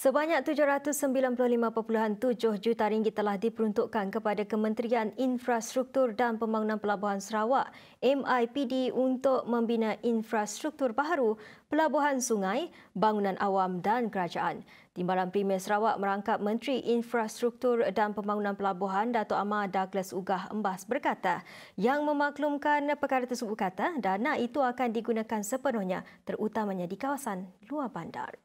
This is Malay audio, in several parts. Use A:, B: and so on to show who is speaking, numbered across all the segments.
A: Sebanyak 795.7 juta ringgit telah diperuntukkan kepada Kementerian Infrastruktur dan Pembangunan Pelabuhan Sarawak (MIPD) untuk membina infrastruktur baharu, pelabuhan sungai, bangunan awam dan kerajaan. Timbalan Premier Sarawak merangkap Menteri Infrastruktur dan Pembangunan Pelabuhan Dato' Amar Douglas Ugah Embas berkata yang memaklumkan perkara tersebut kata dana itu akan digunakan sepenuhnya terutamanya di kawasan luar bandar.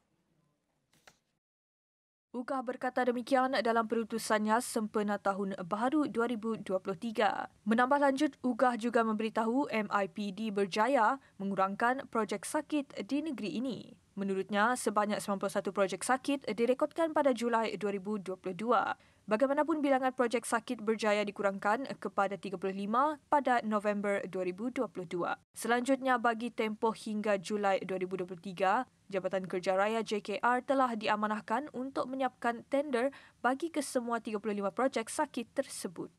B: Ugah berkata demikian dalam perutusannya sempena tahun baru 2023. Menambah lanjut, Ugah juga memberitahu MIPD berjaya mengurangkan projek sakit di negeri ini. Menurutnya, sebanyak 91 projek sakit direkodkan pada Julai 2022. Bagaimanapun bilangan projek sakit berjaya dikurangkan kepada 35 pada November 2022. Selanjutnya bagi tempoh hingga Julai 2023, Jabatan Kerja Raya JKR telah diamanahkan untuk menyiapkan tender bagi kesemua 35 projek sakit tersebut.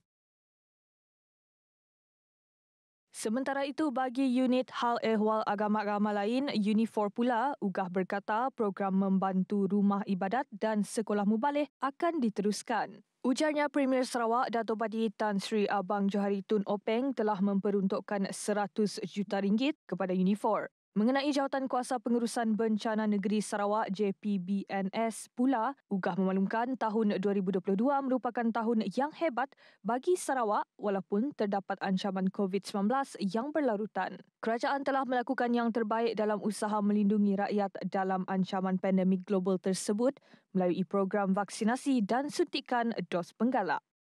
B: Sementara itu, bagi unit Hal Ehwal Agama Agama lain, Unifor pula, Ugah berkata program membantu rumah ibadat dan sekolah mubalih akan diteruskan. Ujarnya Premier Sarawak Dato Badi Tan Sri Abang Johari Tun Openg telah memperuntukkan 100 juta ringgit kepada Unifor. Mengenai jawatan kuasa pengurusan bencana negeri Sarawak JPBNS pula, Ugah memaklumkan tahun 2022 merupakan tahun yang hebat bagi Sarawak walaupun terdapat ancaman COVID-19 yang berlarutan. Kerajaan telah melakukan yang terbaik dalam usaha melindungi rakyat dalam ancaman pandemik global tersebut melalui program vaksinasi dan suntikan dos penggalak.